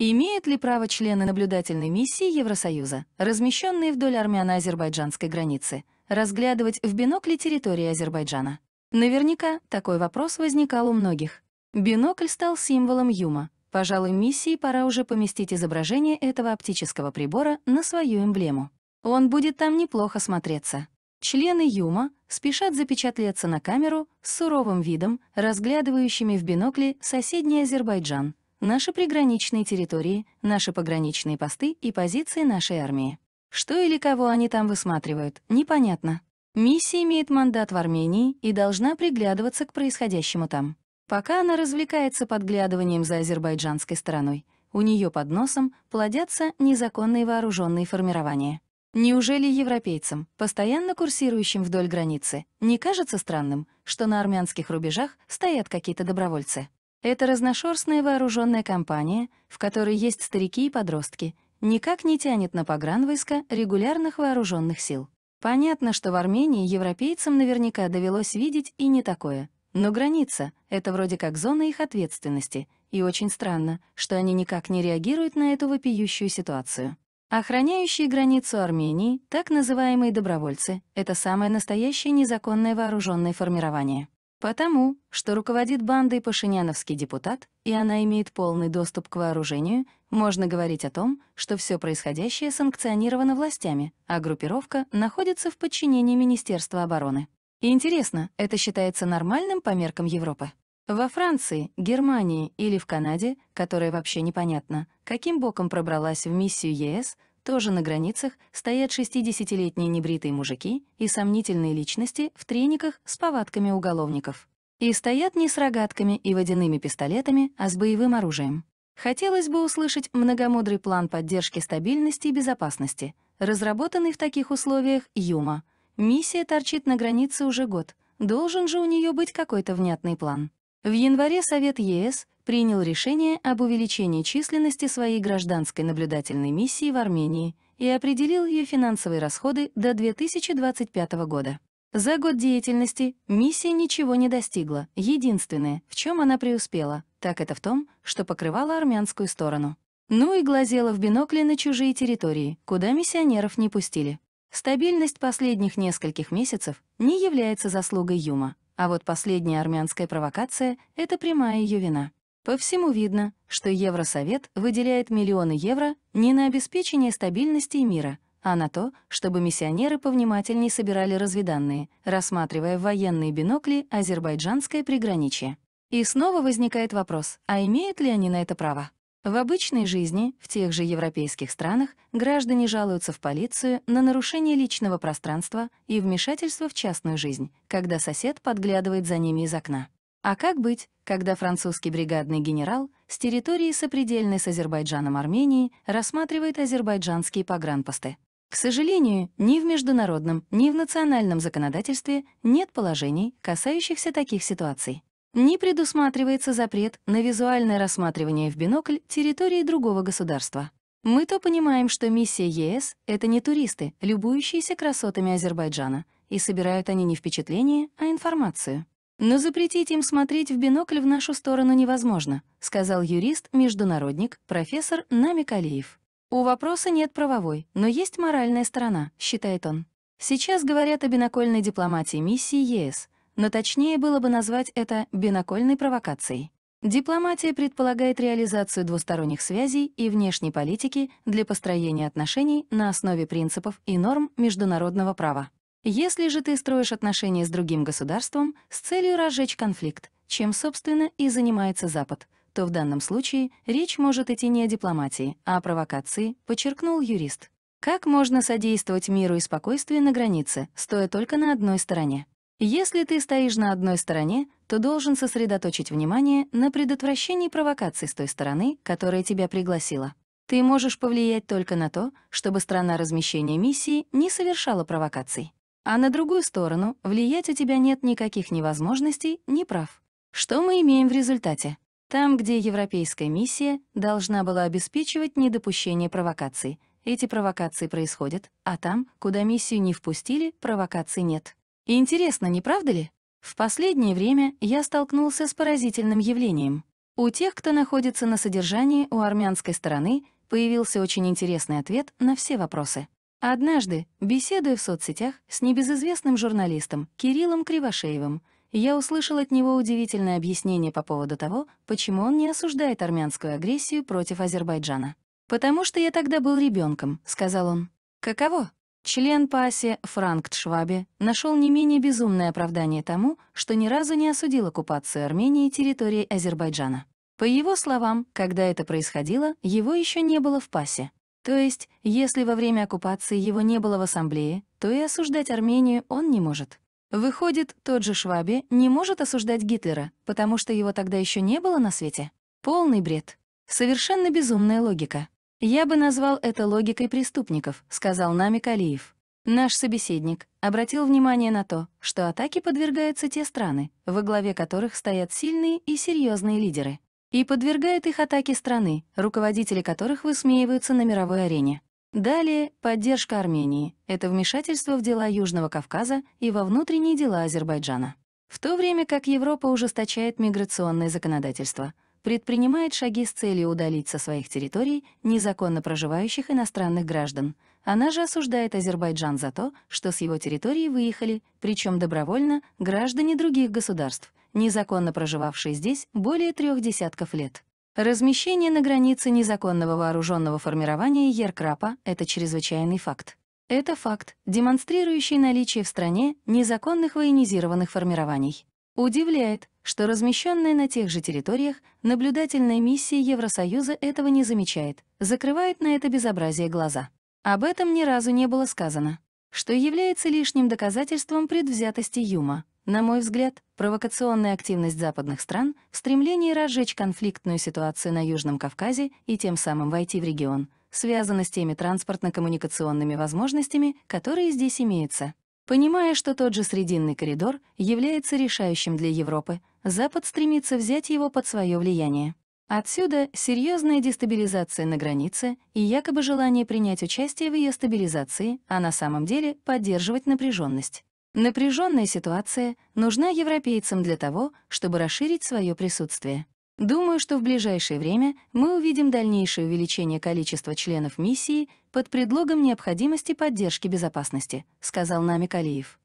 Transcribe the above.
Имеют ли право члены наблюдательной миссии Евросоюза, размещенные вдоль армяно-азербайджанской границы, разглядывать в бинокле территории Азербайджана? Наверняка такой вопрос возникал у многих. Бинокль стал символом ЮМА. Пожалуй, миссии пора уже поместить изображение этого оптического прибора на свою эмблему. Он будет там неплохо смотреться. Члены ЮМА спешат запечатлеться на камеру с суровым видом, разглядывающими в бинокле соседний Азербайджан, наши приграничные территории, наши пограничные посты и позиции нашей армии. Что или кого они там высматривают, непонятно. Миссия имеет мандат в Армении и должна приглядываться к происходящему там. Пока она развлекается подглядыванием за азербайджанской стороной, у нее под носом плодятся незаконные вооруженные формирования. Неужели европейцам, постоянно курсирующим вдоль границы, не кажется странным, что на армянских рубежах стоят какие-то добровольцы? Это разношерстная вооруженная компания, в которой есть старики и подростки, никак не тянет на погранвойска регулярных вооруженных сил. Понятно, что в Армении европейцам наверняка довелось видеть и не такое. Но граница — это вроде как зона их ответственности, и очень странно, что они никак не реагируют на эту вопиющую ситуацию. Охраняющие границу Армении, так называемые добровольцы, это самое настоящее незаконное вооруженное формирование. Потому, что руководит бандой пашиняновский депутат, и она имеет полный доступ к вооружению, можно говорить о том, что все происходящее санкционировано властями, а группировка находится в подчинении Министерства обороны. И интересно, это считается нормальным по меркам Европы? Во Франции, Германии или в Канаде, которая вообще непонятно, каким боком пробралась в миссию ЕС, тоже на границах стоят 60-летние небритые мужики и сомнительные личности в трениках с повадками уголовников. И стоят не с рогатками и водяными пистолетами, а с боевым оружием. Хотелось бы услышать многомудрый план поддержки стабильности и безопасности, разработанный в таких условиях ЮМА. Миссия торчит на границе уже год. Должен же у нее быть какой-то внятный план. В январе Совет ЕС принял решение об увеличении численности своей гражданской наблюдательной миссии в Армении и определил ее финансовые расходы до 2025 года. За год деятельности миссия ничего не достигла. Единственное, в чем она преуспела, так это в том, что покрывала армянскую сторону. Ну и глазела в бинокли на чужие территории, куда миссионеров не пустили. Стабильность последних нескольких месяцев не является заслугой Юма, а вот последняя армянская провокация — это прямая ее вина. По всему видно, что Евросовет выделяет миллионы евро не на обеспечение стабильности мира, а на то, чтобы миссионеры повнимательнее собирали разведанные, рассматривая в военные бинокли азербайджанское приграничье. И снова возникает вопрос, а имеют ли они на это право? В обычной жизни, в тех же европейских странах, граждане жалуются в полицию на нарушение личного пространства и вмешательство в частную жизнь, когда сосед подглядывает за ними из окна. А как быть, когда французский бригадный генерал с территории сопредельной с Азербайджаном Армении рассматривает азербайджанские погранпосты? К сожалению, ни в международном, ни в национальном законодательстве нет положений, касающихся таких ситуаций. Не предусматривается запрет на визуальное рассматривание в бинокль территории другого государства. Мы то понимаем, что миссия ЕС — это не туристы, любующиеся красотами Азербайджана, и собирают они не впечатление, а информацию. Но запретить им смотреть в бинокль в нашу сторону невозможно, сказал юрист-международник, профессор Намикалиев. У вопроса нет правовой, но есть моральная сторона, считает он. Сейчас говорят о бинокольной дипломатии миссии ЕС, но точнее было бы назвать это бинокольной провокацией. Дипломатия предполагает реализацию двусторонних связей и внешней политики для построения отношений на основе принципов и норм международного права. Если же ты строишь отношения с другим государством с целью разжечь конфликт, чем, собственно, и занимается Запад, то в данном случае речь может идти не о дипломатии, а о провокации, подчеркнул юрист. Как можно содействовать миру и спокойствию на границе, стоя только на одной стороне? Если ты стоишь на одной стороне, то должен сосредоточить внимание на предотвращении провокаций с той стороны, которая тебя пригласила. Ты можешь повлиять только на то, чтобы страна размещения миссии не совершала провокаций. А на другую сторону влиять у тебя нет никаких невозможностей, не прав. Что мы имеем в результате? Там, где европейская миссия должна была обеспечивать недопущение провокаций, эти провокации происходят, а там, куда миссию не впустили, провокаций нет. Интересно, не правда ли? В последнее время я столкнулся с поразительным явлением. У тех, кто находится на содержании у армянской стороны, появился очень интересный ответ на все вопросы. Однажды, беседуя в соцсетях с небезызвестным журналистом Кириллом Кривошеевым, я услышал от него удивительное объяснение по поводу того, почему он не осуждает армянскую агрессию против Азербайджана. «Потому что я тогда был ребенком, сказал он. «Каково?» Член ПАСЕ Франк Тшваби нашел не менее безумное оправдание тому, что ни разу не осудил оккупацию Армении территории Азербайджана. По его словам, когда это происходило, его еще не было в ПАСе. То есть, если во время оккупации его не было в ассамблее, то и осуждать Армению он не может. Выходит, тот же Шваби не может осуждать Гитлера, потому что его тогда еще не было на свете. Полный бред. Совершенно безумная логика. «Я бы назвал это логикой преступников», — сказал нами Калиев. Наш собеседник обратил внимание на то, что атаки подвергаются те страны, во главе которых стоят сильные и серьезные лидеры и подвергает их атаке страны, руководители которых высмеиваются на мировой арене. Далее — поддержка Армении. Это вмешательство в дела Южного Кавказа и во внутренние дела Азербайджана. В то время как Европа ужесточает миграционное законодательство, предпринимает шаги с целью удалить со своих территорий незаконно проживающих иностранных граждан. Она же осуждает Азербайджан за то, что с его территории выехали, причем добровольно, граждане других государств, незаконно проживавшей здесь более трех десятков лет. Размещение на границе незаконного вооруженного формирования Еркрапа — это чрезвычайный факт. Это факт, демонстрирующий наличие в стране незаконных военизированных формирований. Удивляет, что размещенная на тех же территориях наблюдательная миссия Евросоюза этого не замечает, закрывает на это безобразие глаза. Об этом ни разу не было сказано, что является лишним доказательством предвзятости Юма, на мой взгляд, провокационная активность западных стран в стремлении разжечь конфликтную ситуацию на Южном Кавказе и тем самым войти в регион связана с теми транспортно-коммуникационными возможностями, которые здесь имеются. Понимая, что тот же Срединный коридор является решающим для Европы, Запад стремится взять его под свое влияние. Отсюда серьезная дестабилизация на границе и якобы желание принять участие в ее стабилизации, а на самом деле поддерживать напряженность. Напряженная ситуация нужна европейцам для того, чтобы расширить свое присутствие. Думаю, что в ближайшее время мы увидим дальнейшее увеличение количества членов миссии под предлогом необходимости поддержки безопасности, сказал Нами Калиев.